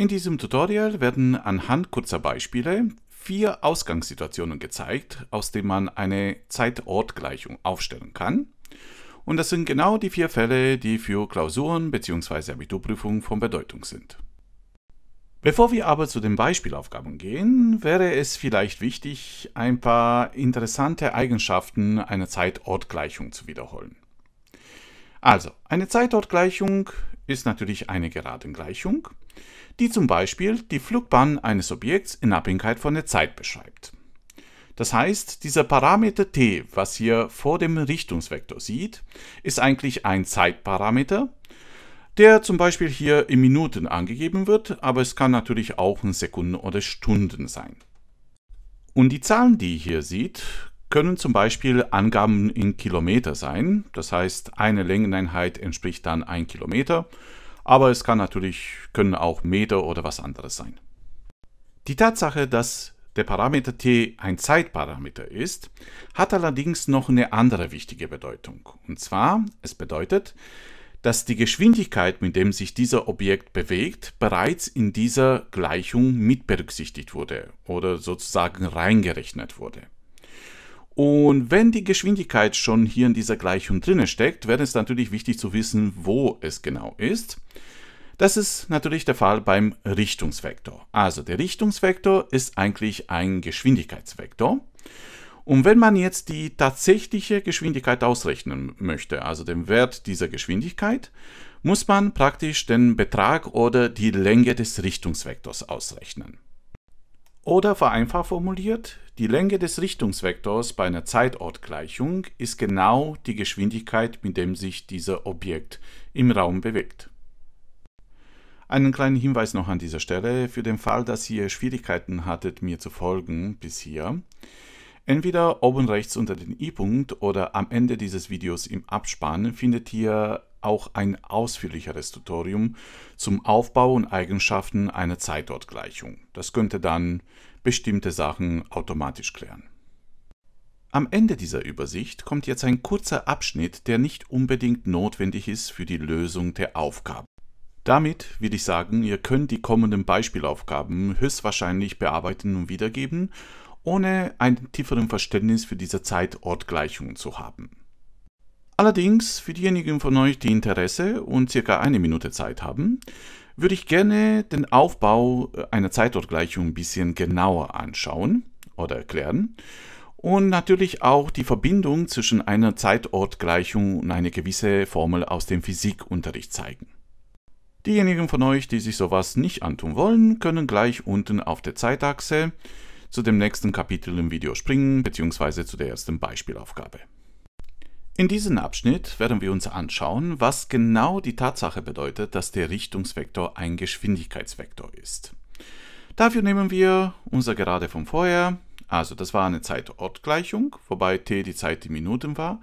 In diesem Tutorial werden anhand kurzer Beispiele vier Ausgangssituationen gezeigt, aus denen man eine Zeit-Ort-Gleichung aufstellen kann. Und das sind genau die vier Fälle, die für Klausuren bzw. Abiturprüfungen von Bedeutung sind. Bevor wir aber zu den Beispielaufgaben gehen, wäre es vielleicht wichtig, ein paar interessante Eigenschaften einer Zeit-Ort-Gleichung zu wiederholen. Also, eine Zeit-Ort-Gleichung ist natürlich eine geraden Gleichung die zum Beispiel die Flugbahn eines Objekts in Abhängigkeit von der Zeit beschreibt. Das heißt, dieser Parameter t, was ihr vor dem Richtungsvektor sieht, ist eigentlich ein Zeitparameter, der zum Beispiel hier in Minuten angegeben wird, aber es kann natürlich auch in Sekunden oder Stunden sein. Und die Zahlen, die ihr hier seht, können zum Beispiel Angaben in Kilometer sein. Das heißt, eine Längeneinheit entspricht dann 1 Kilometer aber es kann natürlich, können auch Meter oder was anderes sein. Die Tatsache, dass der Parameter t ein Zeitparameter ist, hat allerdings noch eine andere wichtige Bedeutung. Und zwar, es bedeutet, dass die Geschwindigkeit, mit dem sich dieser Objekt bewegt, bereits in dieser Gleichung mit berücksichtigt wurde oder sozusagen reingerechnet wurde. Und wenn die Geschwindigkeit schon hier in dieser Gleichung drinne steckt, wäre es natürlich wichtig zu wissen, wo es genau ist. Das ist natürlich der Fall beim Richtungsvektor. Also der Richtungsvektor ist eigentlich ein Geschwindigkeitsvektor. Und wenn man jetzt die tatsächliche Geschwindigkeit ausrechnen möchte, also den Wert dieser Geschwindigkeit, muss man praktisch den Betrag oder die Länge des Richtungsvektors ausrechnen. Oder vereinfacht formuliert, die Länge des Richtungsvektors bei einer Zeitortgleichung ist genau die Geschwindigkeit, mit der sich dieser Objekt im Raum bewegt. Einen kleinen Hinweis noch an dieser Stelle für den Fall, dass ihr Schwierigkeiten hattet, mir zu folgen bis hier. Entweder oben rechts unter den i-Punkt oder am Ende dieses Videos im Abspann findet ihr auch ein ausführlicheres Tutorium zum Aufbau und Eigenschaften einer Zeitortgleichung. Das könnte dann bestimmte Sachen automatisch klären. Am Ende dieser Übersicht kommt jetzt ein kurzer Abschnitt, der nicht unbedingt notwendig ist für die Lösung der Aufgaben. Damit will ich sagen, ihr könnt die kommenden Beispielaufgaben höchstwahrscheinlich bearbeiten und wiedergeben ohne ein tieferes Verständnis für diese Zeitortgleichung zu haben. Allerdings, für diejenigen von euch, die Interesse und circa eine Minute Zeit haben, würde ich gerne den Aufbau äh, einer Zeitortgleichung ein bisschen genauer anschauen oder erklären und natürlich auch die Verbindung zwischen einer Zeitortgleichung und einer gewissen Formel aus dem Physikunterricht zeigen. Diejenigen von euch, die sich sowas nicht antun wollen, können gleich unten auf der Zeitachse zu dem nächsten Kapitel im Video springen bzw. zu der ersten Beispielaufgabe. In diesem Abschnitt werden wir uns anschauen, was genau die Tatsache bedeutet, dass der Richtungsvektor ein Geschwindigkeitsvektor ist. Dafür nehmen wir unser gerade von vorher, also das war eine Zeit-Ort-Gleichung, wobei t die Zeit in Minuten war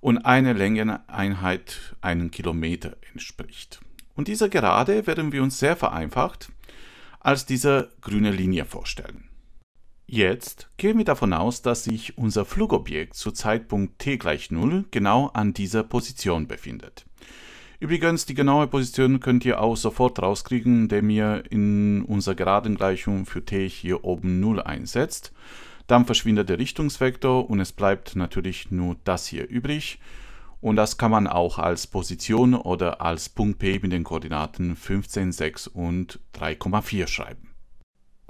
und eine Längeneinheit einen Kilometer entspricht. Und dieser Gerade werden wir uns sehr vereinfacht als diese grüne Linie vorstellen. Jetzt gehen wir davon aus, dass sich unser Flugobjekt zu Zeitpunkt t gleich 0 genau an dieser Position befindet. Übrigens, die genaue Position könnt ihr auch sofort rauskriegen, indem ihr in unserer geraden Gleichung für t hier oben 0 einsetzt. Dann verschwindet der Richtungsvektor und es bleibt natürlich nur das hier übrig. Und das kann man auch als Position oder als Punkt P mit den Koordinaten 15, 6 und 3,4 schreiben.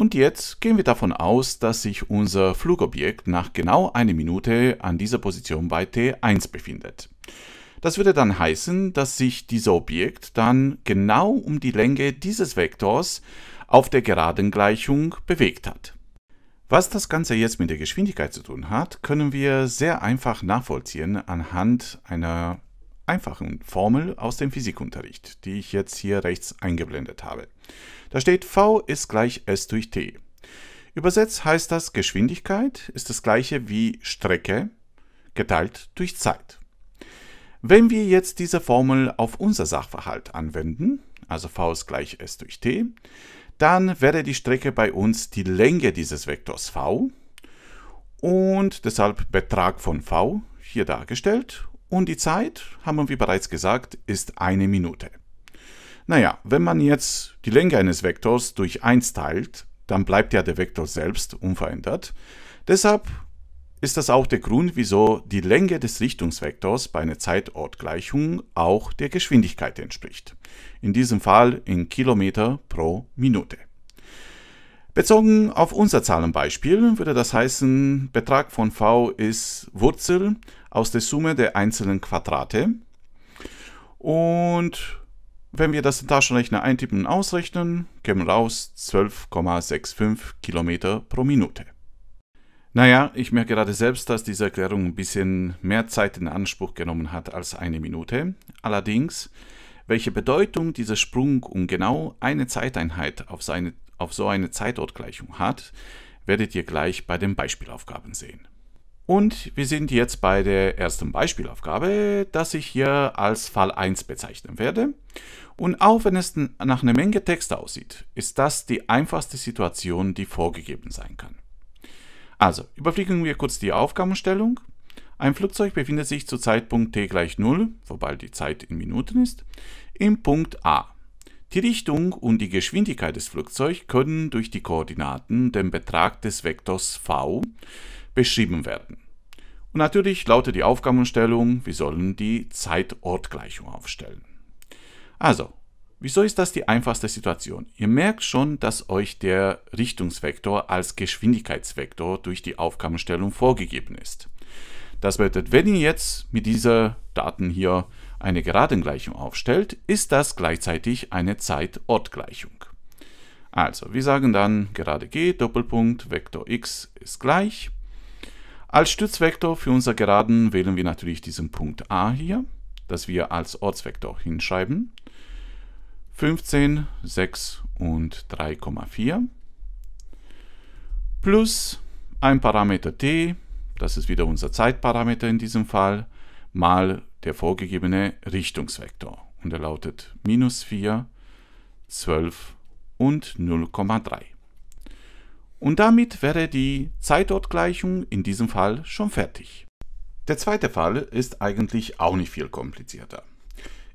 Und jetzt gehen wir davon aus, dass sich unser Flugobjekt nach genau einer Minute an dieser Position bei T1 befindet. Das würde dann heißen, dass sich dieses Objekt dann genau um die Länge dieses Vektors auf der geraden Gleichung bewegt hat. Was das Ganze jetzt mit der Geschwindigkeit zu tun hat, können wir sehr einfach nachvollziehen anhand einer einfachen Formel aus dem Physikunterricht, die ich jetzt hier rechts eingeblendet habe. Da steht V ist gleich S durch T. Übersetzt heißt das, Geschwindigkeit ist das gleiche wie Strecke geteilt durch Zeit. Wenn wir jetzt diese Formel auf unser Sachverhalt anwenden, also V ist gleich S durch T, dann wäre die Strecke bei uns die Länge dieses Vektors V und deshalb Betrag von V hier dargestellt und die Zeit, haben wir bereits gesagt, ist eine Minute. Naja, wenn man jetzt die Länge eines Vektors durch 1 teilt, dann bleibt ja der Vektor selbst unverändert. Deshalb ist das auch der Grund, wieso die Länge des Richtungsvektors bei einer Zeitortgleichung auch der Geschwindigkeit entspricht. In diesem Fall in Kilometer pro Minute. Bezogen auf unser Zahlenbeispiel würde das heißen, Betrag von v ist Wurzel aus der Summe der einzelnen Quadrate und wenn wir das in Taschenrechner eintippen und ausrechnen, kämen raus 12,65 Kilometer pro Minute. Naja, ich merke gerade selbst, dass diese Erklärung ein bisschen mehr Zeit in Anspruch genommen hat als eine Minute. Allerdings, welche Bedeutung dieser Sprung um genau eine Zeiteinheit auf, seine, auf so eine Zeitortgleichung hat, werdet ihr gleich bei den Beispielaufgaben sehen. Und wir sind jetzt bei der ersten Beispielaufgabe, das ich hier als Fall 1 bezeichnen werde. Und auch wenn es nach einer Menge Text aussieht, ist das die einfachste Situation, die vorgegeben sein kann. Also, überfliegen wir kurz die Aufgabenstellung. Ein Flugzeug befindet sich zu Zeitpunkt t gleich 0, wobei die Zeit in Minuten ist, im Punkt A. Die Richtung und die Geschwindigkeit des Flugzeugs können durch die Koordinaten, den Betrag des Vektors v, beschrieben werden. Und natürlich lautet die Aufgabenstellung, wir sollen die Zeit-Ort-Gleichung aufstellen. Also, wieso ist das die einfachste Situation? Ihr merkt schon, dass euch der Richtungsvektor als Geschwindigkeitsvektor durch die Aufgabenstellung vorgegeben ist. Das bedeutet, wenn ihr jetzt mit dieser Daten hier eine Geradengleichung aufstellt, ist das gleichzeitig eine Zeit-Ort-Gleichung. Also, wir sagen dann gerade g, Doppelpunkt, Vektor x ist gleich als Stützvektor für unser Geraden wählen wir natürlich diesen Punkt A hier, das wir als Ortsvektor hinschreiben. 15, 6 und 3,4 plus ein Parameter t, das ist wieder unser Zeitparameter in diesem Fall, mal der vorgegebene Richtungsvektor. Und er lautet minus 4, 12 und 0,3 und damit wäre die Zeitortgleichung in diesem Fall schon fertig. Der zweite Fall ist eigentlich auch nicht viel komplizierter.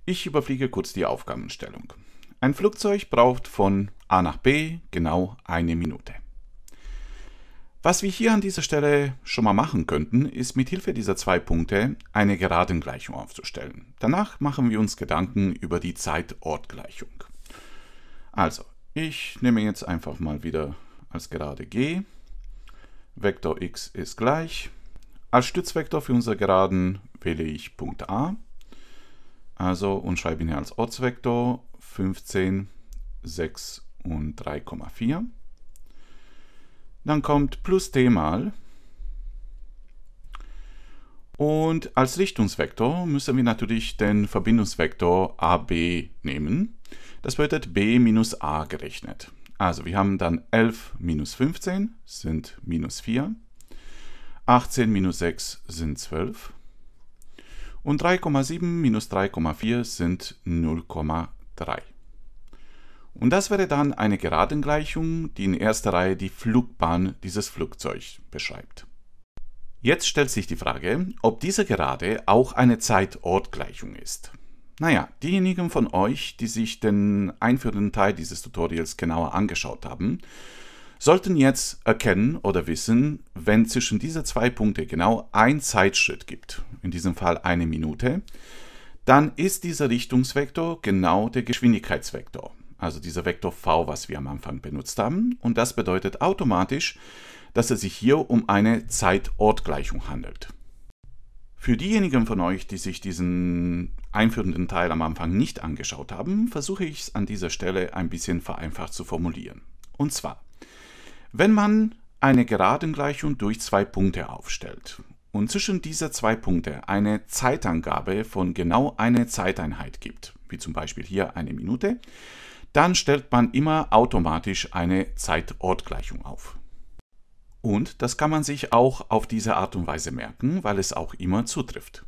Ich überfliege kurz die Aufgabenstellung. Ein Flugzeug braucht von A nach B genau eine Minute. Was wir hier an dieser Stelle schon mal machen könnten, ist mit Hilfe dieser zwei Punkte eine Geradengleichung aufzustellen. Danach machen wir uns Gedanken über die Zeitortgleichung. Also, ich nehme jetzt einfach mal wieder als gerade g. Vektor x ist gleich. Als Stützvektor für unsere Geraden wähle ich Punkt A. Also und schreibe ihn hier als Ortsvektor 15, 6 und 3,4. Dann kommt plus t mal. Und als Richtungsvektor müssen wir natürlich den Verbindungsvektor AB nehmen. Das bedeutet b minus a gerechnet. Also wir haben dann 11 minus 15 sind minus 4, 18 minus 6 sind 12 und 3,7 minus 3,4 sind 0,3. Und das wäre dann eine Geradengleichung, die in erster Reihe die Flugbahn dieses Flugzeugs beschreibt. Jetzt stellt sich die Frage, ob diese Gerade auch eine Zeit-Ort-Gleichung ist. Naja, diejenigen von euch, die sich den einführenden Teil dieses Tutorials genauer angeschaut haben, sollten jetzt erkennen oder wissen, wenn zwischen diese zwei Punkte genau ein Zeitschritt gibt, in diesem Fall eine Minute, dann ist dieser Richtungsvektor genau der Geschwindigkeitsvektor, also dieser Vektor v, was wir am Anfang benutzt haben. Und das bedeutet automatisch, dass es sich hier um eine Zeit-Ort-Gleichung handelt. Für diejenigen von euch, die sich diesen einführenden Teil am Anfang nicht angeschaut haben, versuche ich es an dieser Stelle ein bisschen vereinfacht zu formulieren. Und zwar, wenn man eine Geraden-Gleichung durch zwei Punkte aufstellt und zwischen dieser zwei Punkte eine Zeitangabe von genau einer Zeiteinheit gibt, wie zum Beispiel hier eine Minute, dann stellt man immer automatisch eine Zeitortgleichung auf. Und das kann man sich auch auf diese Art und Weise merken, weil es auch immer zutrifft.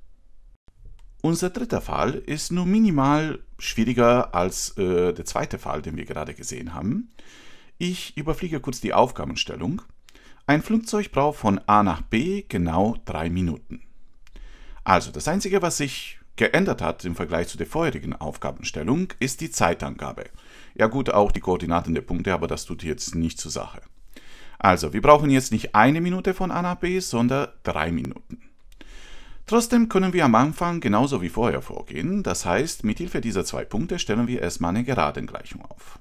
Unser dritter Fall ist nur minimal schwieriger als äh, der zweite Fall, den wir gerade gesehen haben. Ich überfliege kurz die Aufgabenstellung. Ein Flugzeug braucht von A nach B genau drei Minuten. Also das Einzige, was sich geändert hat im Vergleich zu der vorherigen Aufgabenstellung, ist die Zeitangabe. Ja gut, auch die Koordinaten der Punkte, aber das tut jetzt nicht zur Sache. Also, wir brauchen jetzt nicht eine Minute von A nach B, sondern drei Minuten. Trotzdem können wir am Anfang genauso wie vorher vorgehen, das heißt, mithilfe dieser zwei Punkte stellen wir erstmal eine Geradengleichung auf.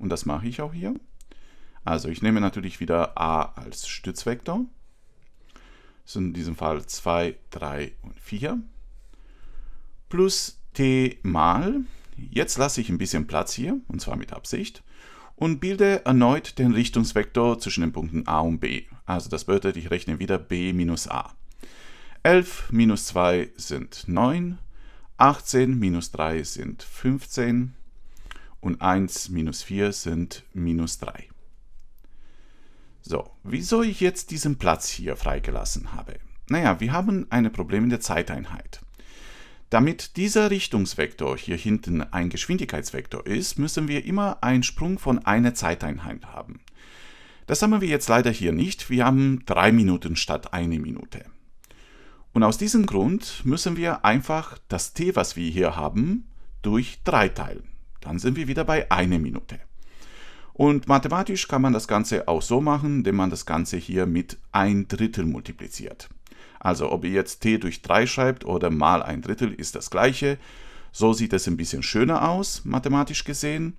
Und das mache ich auch hier. Also ich nehme natürlich wieder a als Stützvektor. Das sind in diesem Fall 2, 3 und 4. Plus t mal, jetzt lasse ich ein bisschen Platz hier, und zwar mit Absicht, und bilde erneut den Richtungsvektor zwischen den Punkten a und b. Also das bedeutet, ich rechne wieder b minus a. 11 minus 2 sind 9, 18 minus 3 sind 15 und 1 minus 4 sind minus 3. So, wieso ich jetzt diesen Platz hier freigelassen habe? Naja, wir haben ein Problem in der Zeiteinheit. Damit dieser Richtungsvektor hier hinten ein Geschwindigkeitsvektor ist, müssen wir immer einen Sprung von einer Zeiteinheit haben. Das haben wir jetzt leider hier nicht. Wir haben drei Minuten statt eine Minute. Und aus diesem Grund müssen wir einfach das t, was wir hier haben, durch 3 teilen. Dann sind wir wieder bei 1 Minute. Und mathematisch kann man das Ganze auch so machen, indem man das Ganze hier mit ein Drittel multipliziert. Also ob ihr jetzt t durch 3 schreibt oder mal ein Drittel ist das gleiche. So sieht es ein bisschen schöner aus, mathematisch gesehen.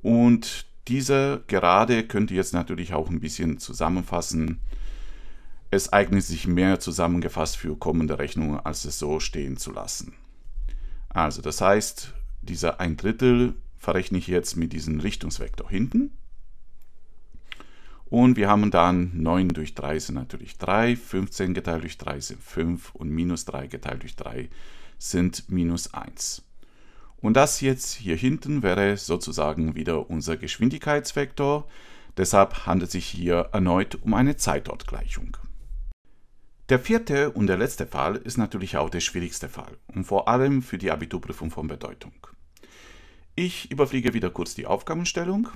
Und diese Gerade könnt ihr jetzt natürlich auch ein bisschen zusammenfassen es eignet sich mehr zusammengefasst für kommende Rechnungen, als es so stehen zu lassen. Also das heißt, dieser ein Drittel verrechne ich jetzt mit diesem Richtungsvektor hinten. Und wir haben dann 9 durch 3 sind natürlich 3, 15 geteilt durch 3 sind 5 und minus 3 geteilt durch 3 sind minus 1. Und das jetzt hier hinten wäre sozusagen wieder unser Geschwindigkeitsvektor. Deshalb handelt es sich hier erneut um eine Zeitortgleichung. Der vierte und der letzte Fall ist natürlich auch der schwierigste Fall und vor allem für die Abiturprüfung von Bedeutung. Ich überfliege wieder kurz die Aufgabenstellung.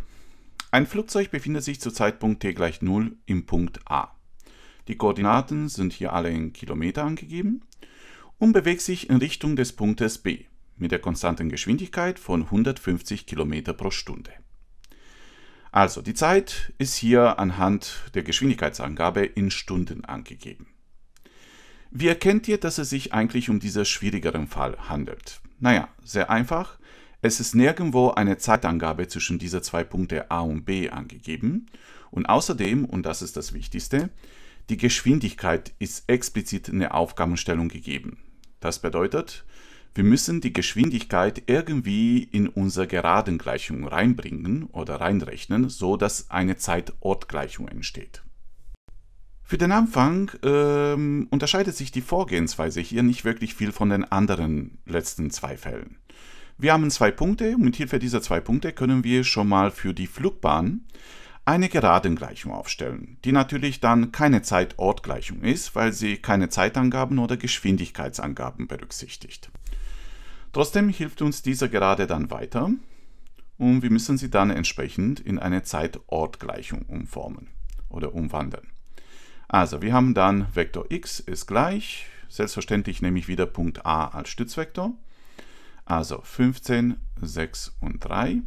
Ein Flugzeug befindet sich zu Zeitpunkt t gleich 0 im Punkt A. Die Koordinaten sind hier alle in Kilometer angegeben und bewegt sich in Richtung des Punktes B mit der konstanten Geschwindigkeit von 150 km pro Stunde. Also die Zeit ist hier anhand der Geschwindigkeitsangabe in Stunden angegeben. Wie erkennt ihr, dass es sich eigentlich um diesen schwierigeren Fall handelt? Naja, sehr einfach. Es ist nirgendwo eine Zeitangabe zwischen diese zwei Punkte A und B angegeben. Und außerdem, und das ist das Wichtigste, die Geschwindigkeit ist explizit in der Aufgabenstellung gegeben. Das bedeutet, wir müssen die Geschwindigkeit irgendwie in unsere Geradengleichung reinbringen oder reinrechnen, so dass eine Zeit-Ort-Gleichung entsteht. Für den Anfang ähm, unterscheidet sich die Vorgehensweise hier nicht wirklich viel von den anderen letzten zwei Fällen. Wir haben zwei Punkte und mit Hilfe dieser zwei Punkte können wir schon mal für die Flugbahn eine Geradengleichung aufstellen, die natürlich dann keine Zeit-Ort-Gleichung ist, weil sie keine Zeitangaben oder Geschwindigkeitsangaben berücksichtigt. Trotzdem hilft uns dieser Gerade dann weiter und wir müssen sie dann entsprechend in eine Zeit-Ort-Gleichung umformen oder umwandeln. Also, wir haben dann Vektor x ist gleich, selbstverständlich nehme ich wieder Punkt a als Stützvektor, also 15, 6 und 3.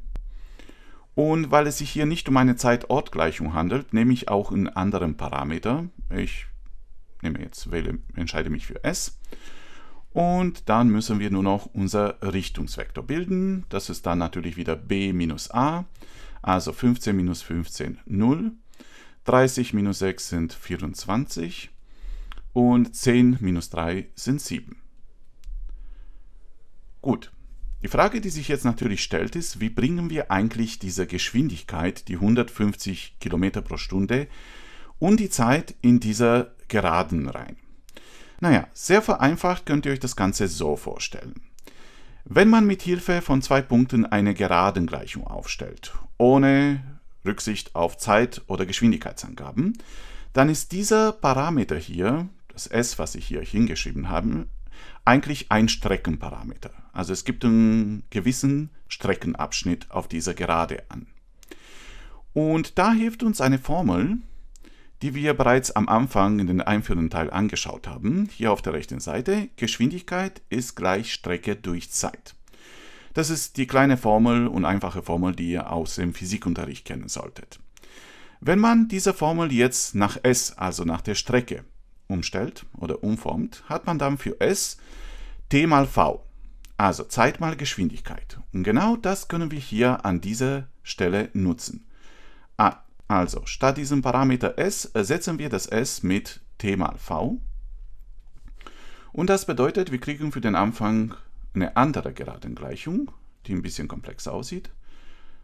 Und weil es sich hier nicht um eine Zeit-Ort-Gleichung handelt, nehme ich auch einen anderen Parameter. Ich nehme jetzt, wähle, entscheide mich für s. Und dann müssen wir nur noch unser Richtungsvektor bilden. Das ist dann natürlich wieder b minus a, also 15 minus 15, 0. 30 minus 6 sind 24 und 10 minus 3 sind 7. Gut, die Frage, die sich jetzt natürlich stellt, ist, wie bringen wir eigentlich diese Geschwindigkeit, die 150 km pro Stunde, und die Zeit in dieser Geraden rein? Naja, sehr vereinfacht könnt ihr euch das Ganze so vorstellen. Wenn man mit Hilfe von zwei Punkten eine Geradengleichung aufstellt, ohne Rücksicht auf Zeit- oder Geschwindigkeitsangaben, dann ist dieser Parameter hier, das S, was ich hier hingeschrieben habe, eigentlich ein Streckenparameter. Also es gibt einen gewissen Streckenabschnitt auf dieser Gerade an. Und da hilft uns eine Formel, die wir bereits am Anfang in den einführenden Teil angeschaut haben. Hier auf der rechten Seite, Geschwindigkeit ist gleich Strecke durch Zeit. Das ist die kleine Formel und einfache Formel, die ihr aus dem Physikunterricht kennen solltet. Wenn man diese Formel jetzt nach S, also nach der Strecke, umstellt oder umformt, hat man dann für S T mal V, also Zeit mal Geschwindigkeit. Und genau das können wir hier an dieser Stelle nutzen. Ah, also statt diesem Parameter S ersetzen wir das S mit T mal V. Und das bedeutet, wir kriegen für den Anfang eine andere Geradengleichung, die ein bisschen komplexer aussieht.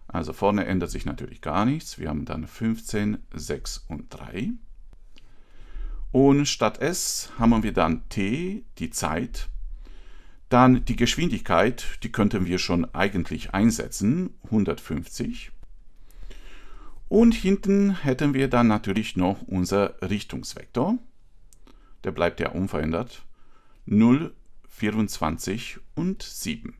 Also vorne ändert sich natürlich gar nichts. Wir haben dann 15, 6 und 3. Und statt s haben wir dann t, die Zeit. Dann die Geschwindigkeit, die könnten wir schon eigentlich einsetzen, 150. Und hinten hätten wir dann natürlich noch unser Richtungsvektor. Der bleibt ja unverändert. 0, 24 und 7.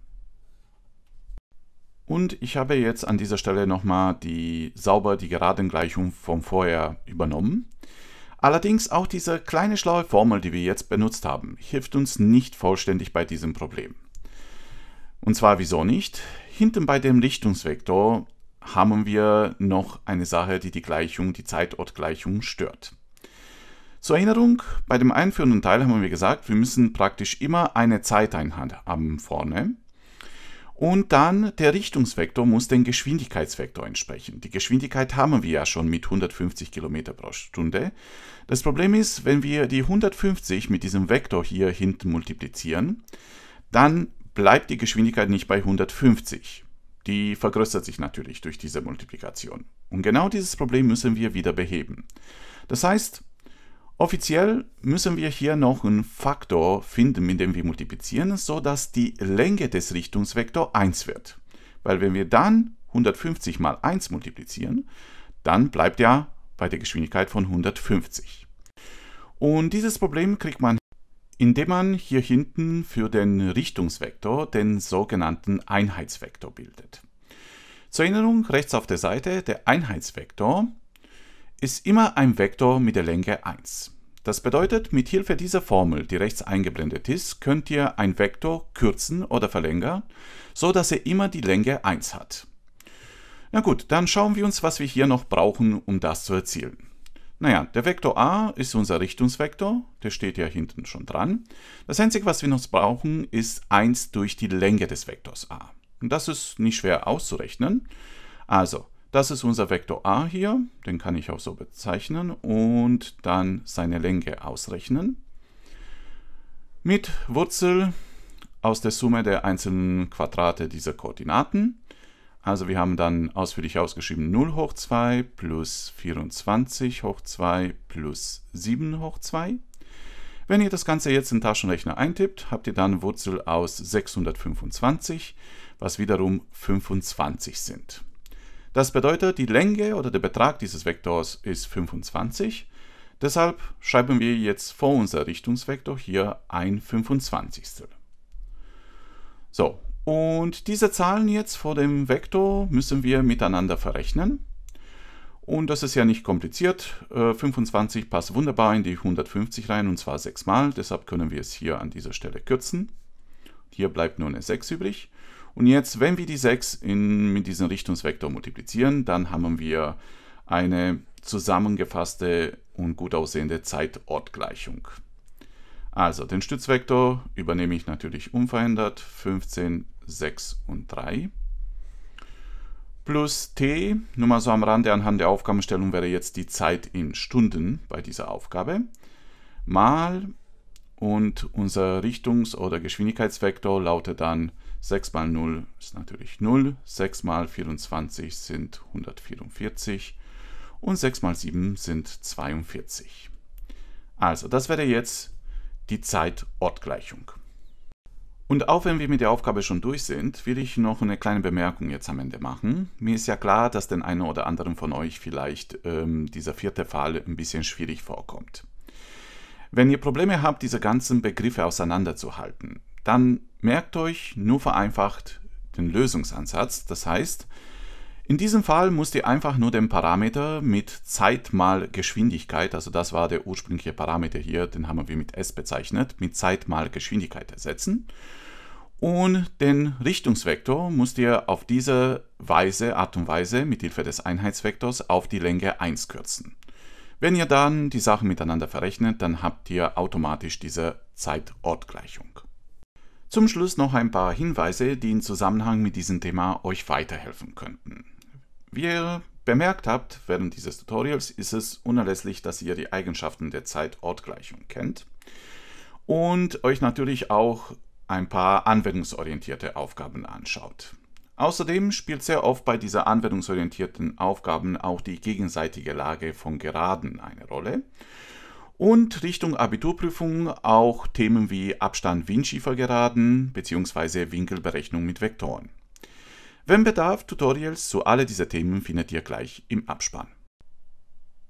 Und ich habe jetzt an dieser Stelle nochmal die sauber die geraden Gleichung vom vorher übernommen. Allerdings auch diese kleine schlaue Formel, die wir jetzt benutzt haben, hilft uns nicht vollständig bei diesem Problem. Und zwar wieso nicht? Hinten bei dem Richtungsvektor haben wir noch eine Sache, die die Gleichung, die Zeitortgleichung stört. Zur Erinnerung, bei dem einführenden Teil haben wir gesagt, wir müssen praktisch immer eine Zeiteinheit haben vorne. Und dann der Richtungsvektor muss dem Geschwindigkeitsvektor entsprechen. Die Geschwindigkeit haben wir ja schon mit 150 km pro Stunde. Das Problem ist, wenn wir die 150 mit diesem Vektor hier hinten multiplizieren, dann bleibt die Geschwindigkeit nicht bei 150. Die vergrößert sich natürlich durch diese Multiplikation. Und genau dieses Problem müssen wir wieder beheben. Das heißt, Offiziell müssen wir hier noch einen Faktor finden, mit dem wir multiplizieren, so dass die Länge des Richtungsvektors 1 wird. Weil wenn wir dann 150 mal 1 multiplizieren, dann bleibt ja bei der Geschwindigkeit von 150. Und dieses Problem kriegt man, indem man hier hinten für den Richtungsvektor den sogenannten Einheitsvektor bildet. Zur Erinnerung, rechts auf der Seite, der Einheitsvektor ist immer ein Vektor mit der Länge 1. Das bedeutet, mit Hilfe dieser Formel, die rechts eingeblendet ist, könnt ihr einen Vektor kürzen oder verlängern, so dass er immer die Länge 1 hat. Na gut, dann schauen wir uns, was wir hier noch brauchen, um das zu erzielen. Naja, der Vektor a ist unser Richtungsvektor, der steht ja hinten schon dran. Das Einzige, was wir noch brauchen, ist 1 durch die Länge des Vektors a. Und das ist nicht schwer auszurechnen. Also, das ist unser Vektor a hier, den kann ich auch so bezeichnen und dann seine Länge ausrechnen. Mit Wurzel aus der Summe der einzelnen Quadrate dieser Koordinaten. Also wir haben dann ausführlich ausgeschrieben 0 hoch 2 plus 24 hoch 2 plus 7 hoch 2. Wenn ihr das Ganze jetzt in den Taschenrechner eintippt, habt ihr dann Wurzel aus 625, was wiederum 25 sind. Das bedeutet, die Länge oder der Betrag dieses Vektors ist 25. Deshalb schreiben wir jetzt vor unser Richtungsvektor hier ein 25. So, und diese Zahlen jetzt vor dem Vektor müssen wir miteinander verrechnen. Und das ist ja nicht kompliziert. 25 äh, passt wunderbar in die 150 rein und zwar sechsmal. Deshalb können wir es hier an dieser Stelle kürzen. Hier bleibt nur eine 6 übrig. Und jetzt, wenn wir die 6 in, mit diesem Richtungsvektor multiplizieren, dann haben wir eine zusammengefasste und gut aussehende Zeitortgleichung. Also den Stützvektor übernehme ich natürlich unverändert 15, 6 und 3. Plus t, nur mal so am Rande anhand der Aufgabenstellung wäre jetzt die Zeit in Stunden bei dieser Aufgabe, mal und unser Richtungs- oder Geschwindigkeitsvektor lautet dann 6 mal 0 ist natürlich 0, 6 mal 24 sind 144 und 6 mal 7 sind 42. Also, das wäre jetzt die Zeit-Ort-Gleichung. Und auch wenn wir mit der Aufgabe schon durch sind, will ich noch eine kleine Bemerkung jetzt am Ende machen. Mir ist ja klar, dass den einen oder anderen von euch vielleicht ähm, dieser vierte Fall ein bisschen schwierig vorkommt. Wenn ihr Probleme habt, diese ganzen Begriffe auseinanderzuhalten, dann merkt euch nur vereinfacht den Lösungsansatz. Das heißt, in diesem Fall müsst ihr einfach nur den Parameter mit Zeit mal Geschwindigkeit, also das war der ursprüngliche Parameter hier, den haben wir mit S bezeichnet, mit Zeit mal Geschwindigkeit ersetzen. Und den Richtungsvektor müsst ihr auf diese Weise, Art und Weise, mit Hilfe des Einheitsvektors auf die Länge 1 kürzen. Wenn ihr dann die Sachen miteinander verrechnet, dann habt ihr automatisch diese Zeit-Ort-Gleichung. Zum Schluss noch ein paar Hinweise, die im Zusammenhang mit diesem Thema euch weiterhelfen könnten. Wie ihr bemerkt habt während dieses Tutorials, ist es unerlässlich, dass ihr die Eigenschaften der Zeit-Ort-Gleichung kennt und euch natürlich auch ein paar anwendungsorientierte Aufgaben anschaut. Außerdem spielt sehr oft bei dieser anwendungsorientierten Aufgaben auch die gegenseitige Lage von Geraden eine Rolle. Und Richtung Abiturprüfung auch Themen wie Abstand Windschiefergeraden bzw. Winkelberechnung mit Vektoren. Wenn Bedarf, Tutorials zu alle dieser Themen findet ihr gleich im Abspann.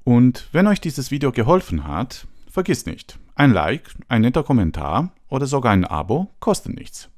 Und wenn euch dieses Video geholfen hat, vergiss nicht, ein Like, ein netter Kommentar oder sogar ein Abo kosten nichts.